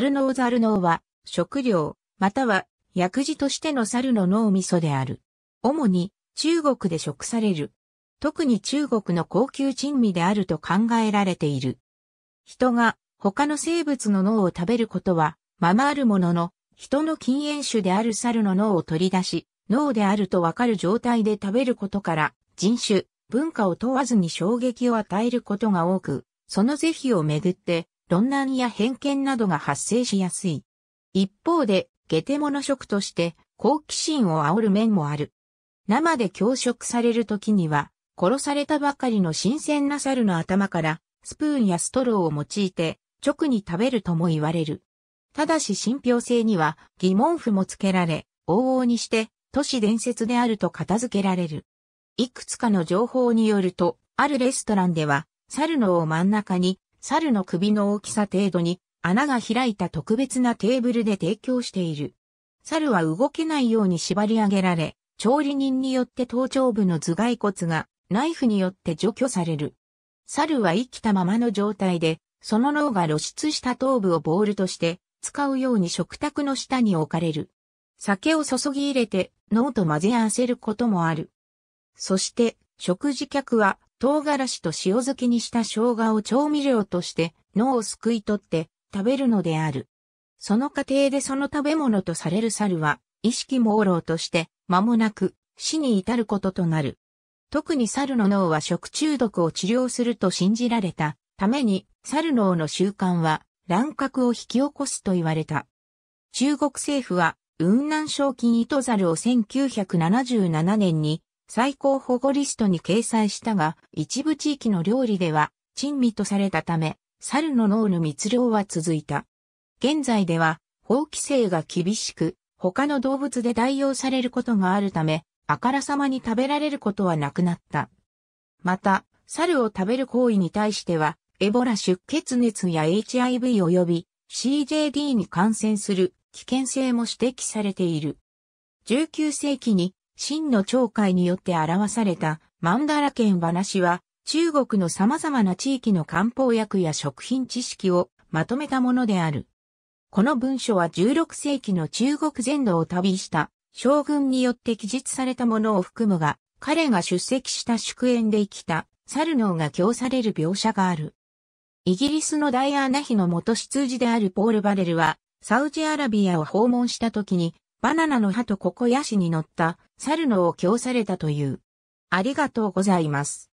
猿脳猿脳は、食料、または薬事としての猿の脳みそである。主に中国で食される。特に中国の高級珍味であると考えられている。人が他の生物の脳を食べることは、ままあるものの、人の禁煙種である猿の脳を取り出し、脳であるとわかる状態で食べることから、人種、文化を問わずに衝撃を与えることが多く、その是非をめぐって、論難や偏見などが発生しやすい。一方で、下手者食として好奇心を煽る面もある。生で強食される時には、殺されたばかりの新鮮な猿の頭から、スプーンやストローを用いて、直に食べるとも言われる。ただし信憑性には疑問符もつけられ、往々にして都市伝説であると片付けられる。いくつかの情報によると、あるレストランでは、猿のを真ん中に猿の首の大きさ程度に穴が開いた特別なテーブルで提供している。猿は動けないように縛り上げられ、調理人によって頭頂部の頭蓋骨がナイフによって除去される。猿は生きたままの状態で、その脳が露出した頭部をボールとして使うように食卓の下に置かれる。酒を注ぎ入れて脳と混ぜ合わせることもある。そして食事客は唐辛子と塩漬けにした生姜を調味料として脳をすくい取って食べるのである。その過程でその食べ物とされる猿は意識朦朧として間もなく死に至ることとなる。特に猿の脳は食中毒を治療すると信じられたために猿脳の習慣は乱獲を引き起こすと言われた。中国政府は雲南賞金糸猿を1977年に最高保護リストに掲載したが、一部地域の料理では、珍味とされたため、猿の脳の密漁は続いた。現在では、法規制が厳しく、他の動物で代用されることがあるため、あからさまに食べられることはなくなった。また、猿を食べる行為に対しては、エボラ出血熱や HIV 及び CJD に感染する危険性も指摘されている。19世紀に真の懲戒によって表されたマンダラ剣話は、中国の様々な地域の漢方薬や食品知識をまとめたものである。この文書は16世紀の中国全土を旅した将軍によって記述されたものを含むが、彼が出席した祝宴で生きた猿脳が供される描写がある。イギリスのダイアーナ妃の元執事であるポール・バレルは、サウジアラビアを訪問した時に、バナナの葉とココヤシに乗った猿のを供されたという。ありがとうございます。